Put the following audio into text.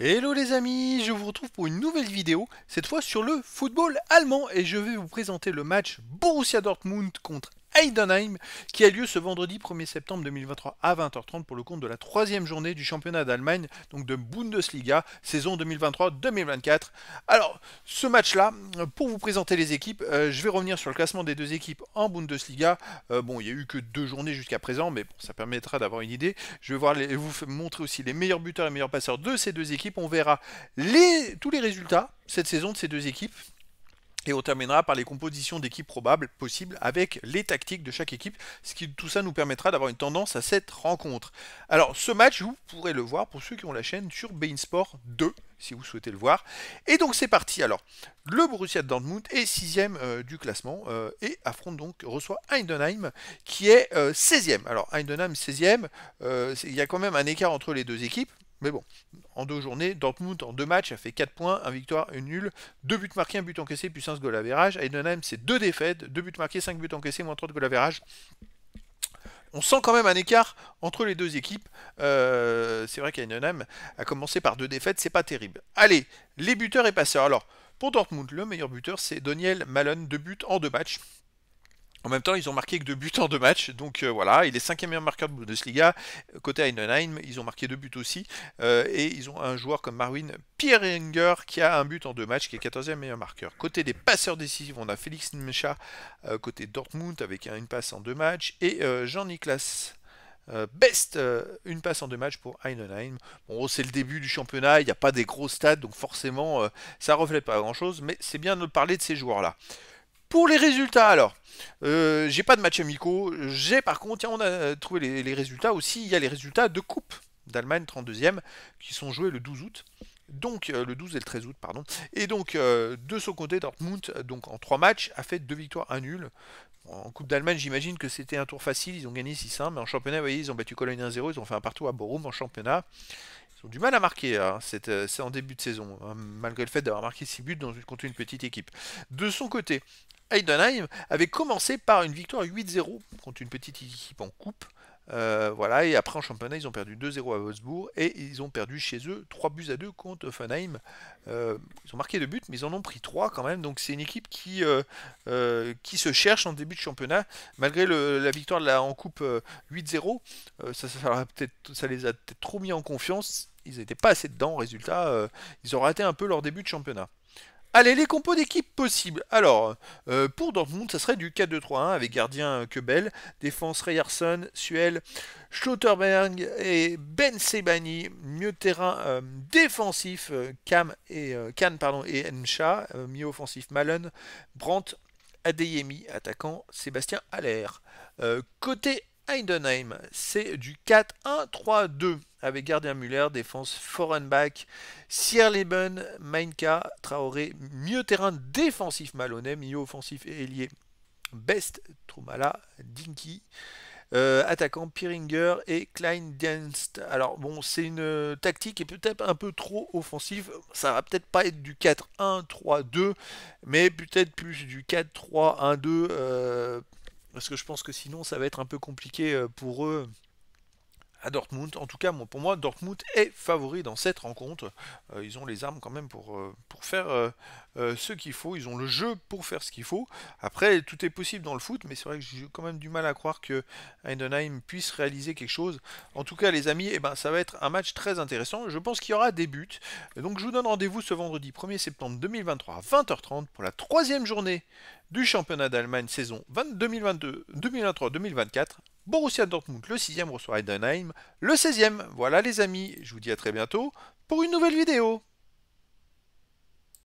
Hello les amis, je vous retrouve pour une nouvelle vidéo, cette fois sur le football allemand et je vais vous présenter le match Borussia Dortmund contre Heidenheim qui a lieu ce vendredi 1er septembre 2023 à 20h30 pour le compte de la troisième journée du championnat d'Allemagne, donc de Bundesliga, saison 2023-2024. Alors, ce match-là, pour vous présenter les équipes, euh, je vais revenir sur le classement des deux équipes en Bundesliga. Euh, bon, il n'y a eu que deux journées jusqu'à présent, mais bon, ça permettra d'avoir une idée. Je vais vous montrer aussi les meilleurs buteurs et les meilleurs passeurs de ces deux équipes. On verra tous les résultats cette saison de ces deux équipes et on terminera par les compositions d'équipes probables possibles avec les tactiques de chaque équipe, ce qui tout ça nous permettra d'avoir une tendance à cette rencontre. Alors ce match, vous pourrez le voir pour ceux qui ont la chaîne sur Bein Sport 2, si vous souhaitez le voir. Et donc c'est parti. Alors le Borussia Dortmund est 6 euh, du classement euh, et affronte donc, reçoit Heidenheim qui est 16 euh, e Alors Heidenheim 16 e il y a quand même un écart entre les deux équipes. Mais bon, en deux journées, Dortmund en deux matchs a fait 4 points, 1 victoire, 1 nul, 2 buts marqués, 1 but encaissé, puis 5 à verrage. Aidenheim, c'est 2 défaites, 2 buts marqués, 5 buts encaissés, moins 3 de goal verrage. on sent quand même un écart entre les deux équipes. Euh, c'est vrai qu'Aidenheim a commencé par 2 défaites, c'est pas terrible. Allez, les buteurs et passeurs. Alors, pour Dortmund, le meilleur buteur, c'est Daniel Malone, 2 buts en 2 matchs. En même temps, ils ont marqué que deux buts en deux matchs, donc euh, voilà, il est cinquième meilleur marqueur de Bundesliga. Côté Heidenheim, ils ont marqué deux buts aussi, euh, et ils ont un joueur comme Marwin Pieringer qui a un but en deux matchs, qui est 14e meilleur marqueur. Côté des passeurs décisifs, on a Félix Nmecha euh, côté Dortmund avec une passe en deux matchs, et jean nicolas Best, une passe en deux matchs pour Heidenheim. Bon, oh, c'est le début du championnat, il n'y a pas des gros stats, donc forcément, ça ne reflète pas grand-chose, mais c'est bien de parler de ces joueurs-là. Pour les résultats alors, euh, j'ai pas de match amicaux, j'ai par contre, on a trouvé les, résultats aussi, il y a les résultats de coupe d'Allemagne 32e qui sont joués le 12 août. Donc euh, le 12 et le 13 août pardon. Et donc euh, de son côté Dortmund donc en 3 matchs a fait deux victoires, 1 nul. En Coupe d'Allemagne, j'imagine que c'était un tour facile, ils ont gagné 6-1, mais en championnat, vous voyez, ils ont battu Cologne 1-0, ils ont fait un partout à Borum en championnat. Ils ont du mal à marquer, hein, c'est en début de saison, hein, malgré le fait d'avoir marqué 6 buts dans une, contre une petite équipe. De son côté, Heidenheim avait commencé par une victoire 8-0 contre une petite équipe en coupe. Euh, voilà, et après en championnat, ils ont perdu 2-0 à Wolfsburg et ils ont perdu chez eux 3 buts à 2 contre Offenheim. Euh, ils ont marqué 2 buts, mais ils en ont pris 3 quand même. Donc c'est une équipe qui, euh, qui se cherche en début de championnat. Malgré la victoire en coupe 8-0, ça, ça les a peut-être trop mis en confiance. Ils n'étaient pas assez dedans, résultat, ils ont raté un peu leur début de championnat. Allez, les compos d'équipe possibles. Alors, euh, pour Dortmund, ça serait du 4-2-3-1 avec gardien Kebel, défense Reyerson, Suel, Schlotterberg et Ben Sebani, mieux terrain euh, défensif euh, et Can, pardon, et Encha, mieux offensif Malen, Brandt, Adeyemi, attaquant Sébastien Allaire. côté Heidenheim, c'est du 4-1-3-2 avec gardien Müller, défense foreign Back, Sierleben, Mainka, Traoré, mieux terrain défensif Malonnet, milieu offensif et ailier Best, Trumala, Dinky. Euh, attaquant Piringer et klein Dienst. Alors bon, c'est une tactique qui est peut-être un peu trop offensive. Ça va peut-être pas être du 4-1-3-2, mais peut-être plus du 4-3-1-2, euh, parce que je pense que sinon ça va être un peu compliqué euh, pour eux à Dortmund. En tout cas, pour moi, Dortmund est favori dans cette rencontre. Euh, ils ont les armes quand même pour, euh, pour faire euh, ce qu'il faut. Ils ont le jeu pour faire ce qu'il faut. Après, tout est possible dans le foot, mais c'est vrai que j'ai quand même du mal à croire que Heidenheim puisse réaliser quelque chose. En tout cas, les amis, eh ben, ça va être un match très intéressant. Je pense qu'il y aura des buts. donc, je vous donne rendez-vous ce vendredi 1er septembre 2023 à 20h30 pour la troisième journée du championnat d'Allemagne saison 2022-2023-2024. Borussia Dortmund le 6e reçoit Heidenheim le 16e. Voilà les amis, je vous dis à très bientôt pour une nouvelle vidéo.